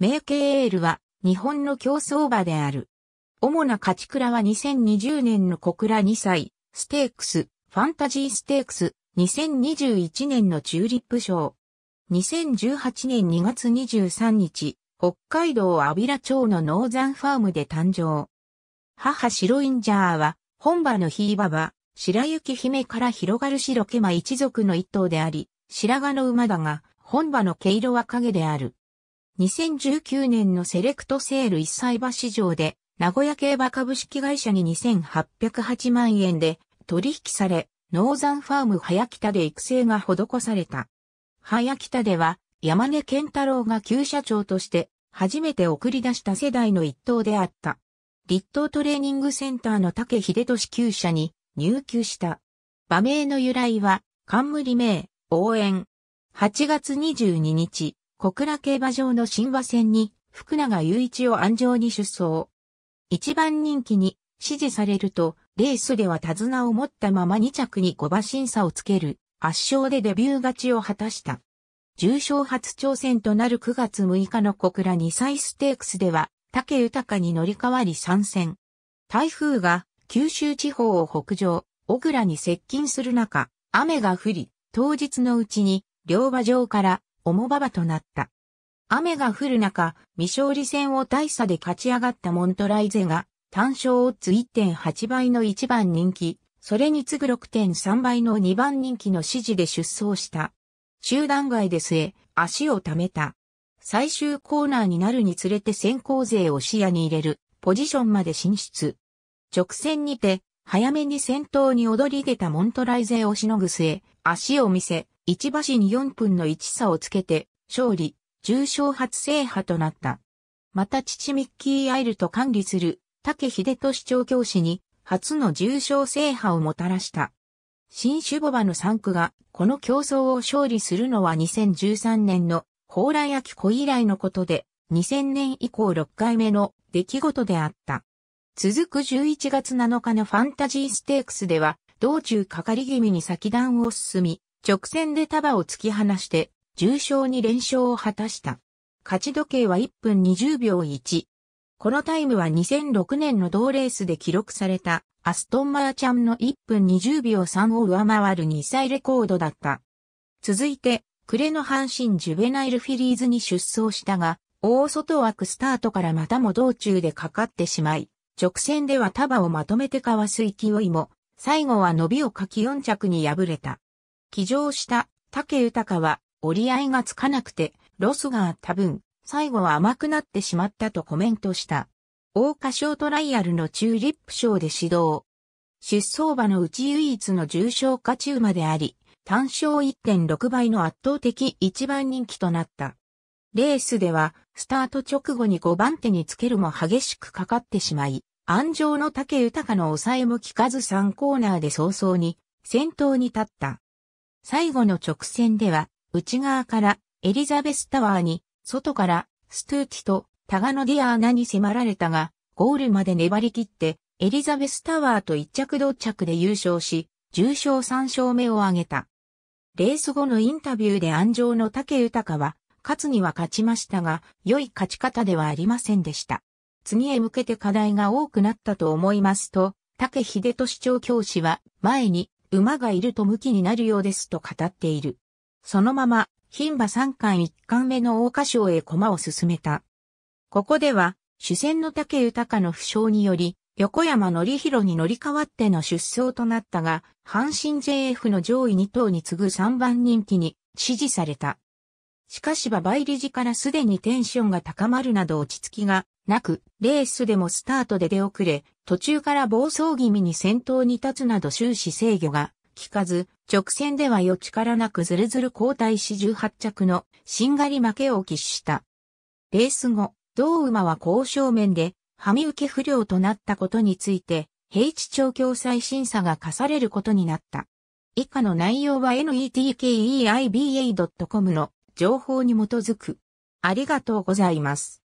メーケーエールは日本の競争馬である。主な勝ち倉は2020年の小倉2歳、ステークス、ファンタジーステークス、2021年のチューリップ賞。2018年2月23日、北海道阿比良町のノーザンファームで誕生。母白インジャーは、本場のひいばば、白雪姫から広がる白毛馬一族の一頭であり、白髪の馬だが、本場の毛色は影である。2019年のセレクトセール一歳場市場で、名古屋競馬株式会社に2808万円で取引され、ノーザンファーム早北で育成が施された。早北では、山根健太郎が旧社長として、初めて送り出した世代の一頭であった。立東トレーニングセンターの竹秀俊旧社に入居した。馬名の由来は、冠名、応援。8月22日、小倉競馬場の神話戦に福永雄一を安城に出走。一番人気に支持されると、レースでは手綱を持ったまま2着に5馬審査をつける圧勝でデビュー勝ちを果たした。重賞初挑戦となる9月6日の小倉2歳ステークスでは、竹豊に乗り換わり参戦。台風が九州地方を北上、小倉に接近する中、雨が降り、当日のうちに両馬場から馬場となった。雨が降る中、未勝利戦を大差で勝ち上がったモントライゼが、単勝オッズ1.8倍の1番人気、それに次ぐ6.3倍の2番人気の指示で出走した。集団外で据え、足を溜めた。最終コーナーになるにつれて先行勢を視野に入れる、ポジションまで進出。直線にて、早めに先頭に躍り出たモントライゼをしのぐ末、足を見せ、1馬身4分の1差をつけて、勝利、重賞初制覇となった。また父ミッキー・アイルと管理する、竹秀俊調教師に、初の重賞制覇をもたらした。新種母場の3区が、この競争を勝利するのは2013年の、蓬莱秋子以来のことで、2000年以降6回目の出来事であった。続く11月7日のファンタジーステークスでは、道中かかり気味に先段を進み、直線で束を突き放して、重賞に連勝を果たした。勝ち時計は1分20秒1。このタイムは2006年の同レースで記録されたアストンマーチャンの1分20秒3を上回る2歳レコードだった。続いて、暮れの阪神ジュベナイルフィリーズに出走したが、大外枠スタートからまたも道中でかかってしまい、直線では束をまとめてかわす勢いも、最後は伸びをかき4着に敗れた。騎乗した竹豊は折り合いがつかなくてロスがあった分、最後は甘くなってしまったとコメントした。大花賞トライアルのチューリップ賞で指導。出走馬のうち唯一の重賞価中馬であり、単勝1.6倍の圧倒的一番人気となった。レースでは、スタート直後に5番手につけるも激しくかかってしまい、安城の竹豊の抑えも効かず3コーナーで早々に先頭に立った。最後の直線では、内側からエリザベスタワーに、外からストゥーティとタガノディアーナに迫られたが、ゴールまで粘り切って、エリザベスタワーと一着同着で優勝し、重賞3勝目を挙げた。レース後のインタビューで安城の竹豊は、勝つには勝ちましたが、良い勝ち方ではありませんでした。次へ向けて課題が多くなったと思いますと、竹秀俊調教師は前に馬がいると向きになるようですと語っている。そのまま、牝馬三冠一冠目の大花賞へ駒を進めた。ここでは、主戦の竹豊の負傷により、横山則弘に乗り換わっての出走となったが、阪神 JF の上位2頭に次ぐ3番人気に支持された。しかし馬場入り時からすでにテンションが高まるなど落ち着きがなく、レースでもスタートで出遅れ、途中から暴走気味に先頭に立つなど終始制御が効かず、直線では余地からなくずるずる交代し18着のしんがり負けを喫した。レース後、同馬は交渉面で、はみ受け不良となったことについて、平地調教再審査が課されることになった。以下の内容は netkeiba.com の情報に基づく。ありがとうございます。